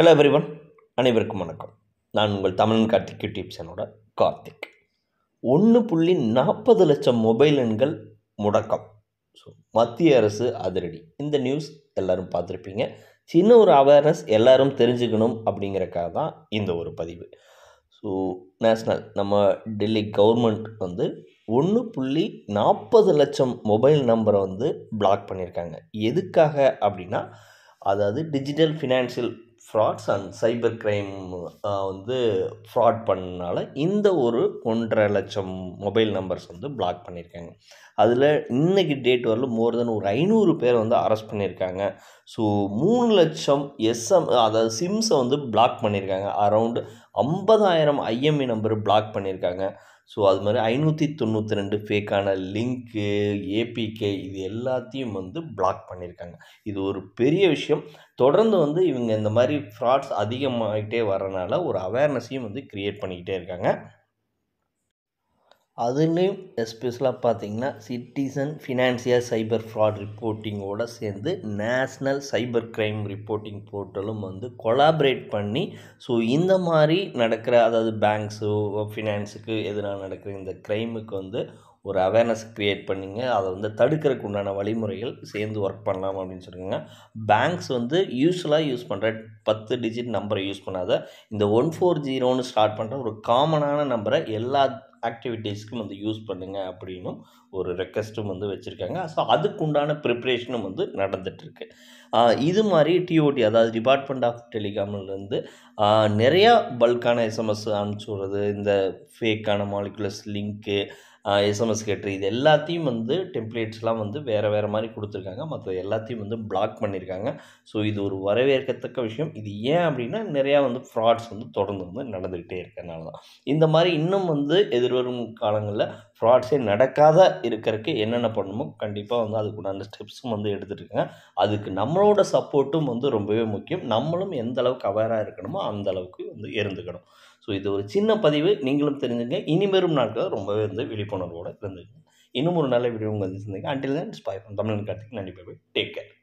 hello everyone அனைவருக்கும் வணக்கம் நான் உங்கள் தமிழன் கார்த்திக் யூடியூப் சேனலோட கார்த்திக் ஒன்று புள்ளி நாற்பது லட்சம் மொபைல் எண்கள் முடக்கம் ஸோ மத்திய அரசு அதிரடி இந்த நியூஸ் எல்லோரும் பார்த்துருப்பீங்க சின்ன ஒரு அவேர்னஸ் எல்லோரும் தெரிஞ்சுக்கணும் அப்படிங்கிறக்காக தான் இந்த ஒரு பதிவு ஸோ நேஷ்னல் நம்ம டெல்லி கவர்மெண்ட் வந்து ஒன்று புள்ளி நாற்பது லட்சம் மொபைல் நம்பரை வந்து பிளாக் பண்ணியிருக்காங்க எதுக்காக அப்படின்னா அதாவது digital financial frauds and cyber crime வந்து ஃப்ராட் பண்ணனால இந்த ஒரு ஒன்றரை லட்சம் மொபைல் நம்பர்ஸ் வந்து பிளாக் பண்ணியிருக்காங்க அதில் இன்றைக்கி டேட் வரலும் மோர் தென் ஒரு ஐநூறு பேர் வந்து அரெஸ்ட் பண்ணியிருக்காங்க ஸோ மூணு லட்சம் எஸ்எம் அதாவது சிம்ஸை வந்து பிளாக் பண்ணியிருக்காங்க அரவுண்டு ஐம்பதாயிரம் ஐஎம்இ நம்பர் பிளாக் பண்ணியிருக்காங்க ஸோ அது மாதிரி ஐநூற்றி தொண்ணூற்றி ரெண்டு ஃபேக்கான லிங்க்கு ஏபிகே இது எல்லாத்தையும் வந்து பிளாக் பண்ணியிருக்காங்க இது ஒரு பெரிய விஷயம் தொடர்ந்து வந்து இவங்க இந்த மாதிரி ஃப்ராட்ஸ் அதிகமாகிட்டே வரனால ஒரு அவேர்னஸையும் வந்து க்ரியேட் பண்ணிக்கிட்டே இருக்காங்க அதுலேயும் எஸ்பெஷலாக பார்த்தீங்கன்னா சிட்டிசன் ஃபினான்சியல் சைபர் ஃப்ராட் ரிப்போர்ட்டிங்கோடு சேர்ந்து நேஷ்னல் சைபர் க்ரைம் ரிப்போர்ட்டிங் போர்ட்டலும் வந்து கொலாபரேட் பண்ணி ஸோ இந்த மாதிரி நடக்கிற அதாவது பேங்க்ஸு ஃபினான்ஸுக்கு எதிராக நடக்கிற இந்த க்ரைமுக்கு வந்து ஒரு அவேர்னஸ் க்ரியேட் பண்ணிங்க அதை வந்து தடுக்கிறதுக்கு உண்டான வழிமுறைகள் சேர்ந்து ஒர்க் பண்ணலாம் அப்படின்னு சொல்லுங்க பேங்க்ஸ் வந்து யூஸ்ஃபுல்லாக யூஸ் பண்ணுற பத்து டிஜிட் நம்பரை யூஸ் பண்ணாத இந்த ஒன் ஃபோர் ஜீரோன்னு ஸ்டார்ட் பண்ணுற ஒரு காமனான நம்பரை எல்லா ஆக்டிவிட்டீஸ்க்கு வந்து யூஸ் பண்ணுங்கள் அப்படின்னும் ஒரு ரெக்வஸ்ட்டும் வந்து வச்சுருக்காங்க ஸோ அதுக்குண்டான ப்ரிப்ரேஷனும் வந்து நடந்துகிட்ருக்கு இது மாதிரி டிஓடி அதாவது டிபார்ட்மெண்ட் ஆஃப் டெலிகாம்லேருந்து நிறையா பல்கான எஸ்எம்எஸ் அனுப்பிச்சி விட்றது இந்த ஃபேக்கான மாலிகுலஸ் லிங்க்கு எஸ்எம்எஸ் கேட்டு இது எல்லாத்தையும் வந்து டெம்ப்ளேட்ஸ்லாம் வந்து வேறு வேறு மாதிரி கொடுத்துருக்காங்க மற்ற எல்லாத்தையும் வந்து பிளாக் பண்ணியிருக்காங்க ஸோ இது ஒரு வரவேற்கத்தக்க விஷயம் இது ஏன் அப்படின்னா நிறையா வந்து ஃப்ராட்ஸ் வந்து தொடர்ந்து வந்து நடந்துக்கிட்டே இருக்கிறதுனால தான் இந்த மாதிரி இன்னும் வந்து எதிர் எதிர்வரும் காலங்களில் ஃப்ராட்ஸே நடக்காத இருக்கிறதுக்கு என்னென்ன பண்ணணுமோ கண்டிப்பாக வந்து அதுக்குண்டான ஸ்டெப்ஸும் வந்து எடுத்துட்டுருக்கேங்க அதுக்கு நம்மளோட சப்போர்ட்டும் வந்து ரொம்பவே முக்கியம் நம்மளும் எந்த அளவுக்கு அவேராக இருக்கணுமோ அந்த அளவுக்கு வந்து இருந்துக்கணும் ஸோ இது ஒரு சின்ன பதிவு நீங்களும் தெரிஞ்சுங்க இனிமேலும் நாட்கள் ரொம்பவே வந்து விழிப்புணர்வோடு இருந்துக்கணும் இன்னும் ஒரு நல்ல வீடியோ வந்து இருந்தீங்க அண்டில் தென் ஸ்பை தமிழன் கார்த்திக் நன்றி பை டேக் கேர்